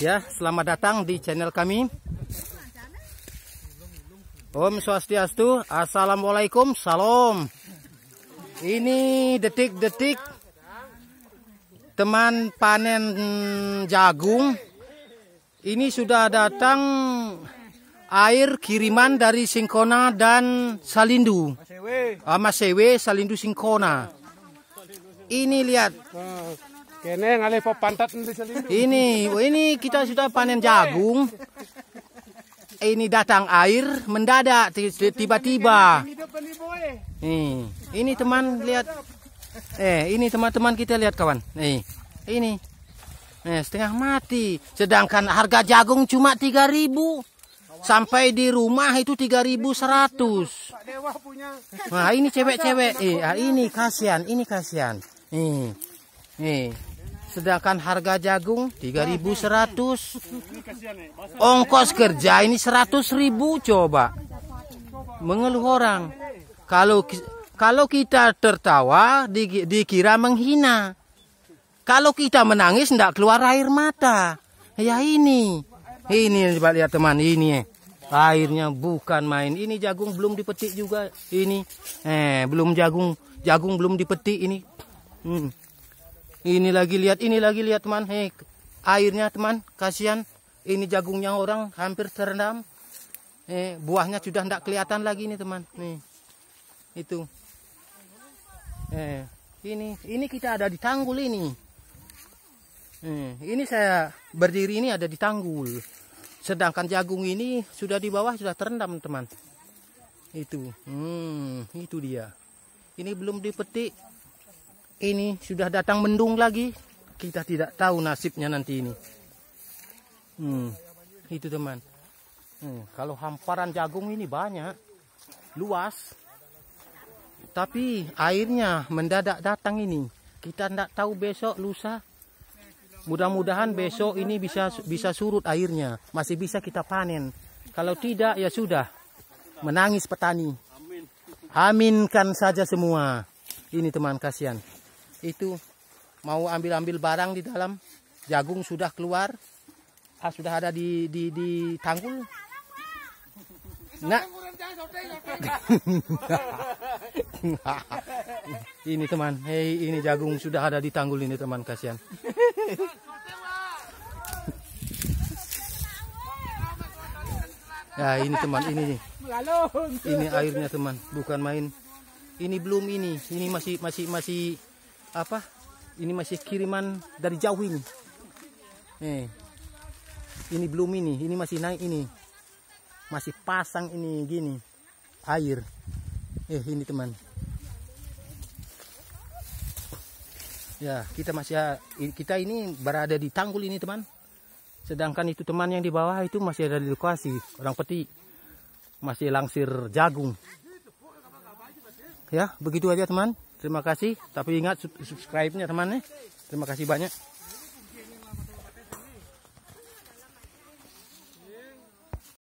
Ya, selamat datang di channel kami. Om Swastiastu, Assalamualaikum, Salam. Ini detik-detik teman panen jagung. Ini sudah datang air kiriman dari Singkona dan Salindu. Mas Ewe, ah, Salindu Singkona. Ini lihat. Kene pantat Ini, ini kita sudah panen jagung. Ini datang air mendadak tiba-tiba. Nih, ini teman lihat. Eh, ini teman-teman kita lihat kawan. Nih, ini. Eh, setengah mati. Sedangkan harga jagung cuma 3000 sampai di rumah itu 3100 Nah ini cewek-cewek eh, ah, ini kasihan ini kasihan nih Nih. Sedangkan harga jagung 3.100. Ongkos kerja ini 100.000 coba. Mengeluh orang. Kalau kalau kita tertawa dikira menghina. Kalau kita menangis tidak keluar air mata. Ya ini. Ini coba lihat teman ini. Eh. Airnya bukan main. Ini jagung belum dipetik juga ini. Eh, belum jagung. Jagung belum dipetik ini. Hmm. Ini lagi lihat, ini lagi lihat teman. Hei, airnya teman, kasihan. Ini jagungnya orang hampir terendam. Eh, buahnya sudah tidak kelihatan lagi nih teman. Nih, itu. Eh, ini, ini kita ada di tanggul ini. Eh, ini saya berdiri ini ada di tanggul. Sedangkan jagung ini sudah di bawah sudah terendam teman. Itu, hmm, itu dia. Ini belum dipetik ini sudah datang mendung lagi kita tidak tahu nasibnya nanti ini hmm, itu teman hmm, kalau hamparan jagung ini banyak luas tapi airnya mendadak datang ini kita tidak tahu besok lusa mudah-mudahan besok ini bisa bisa surut airnya masih bisa kita panen kalau tidak ya sudah menangis petani aminkan saja semua ini teman kasihan itu mau ambil-ambil barang di dalam jagung sudah keluar ah, sudah ada di di, di tanggul nah ini teman hei ini jagung sudah ada di tanggul ini teman kasihan ya ini teman ini ini airnya teman bukan main ini belum ini ini masih masih masih apa ini masih kiriman dari jauh ini nih eh, ini belum ini ini masih naik ini masih pasang ini gini air eh ini teman ya kita masih kita ini berada di tanggul ini teman sedangkan itu teman yang di bawah itu masih ada di lokasi orang peti masih langsir jagung ya begitu aja teman Terima kasih. Tapi ingat subscribe-nya teman. Ya. Terima kasih banyak.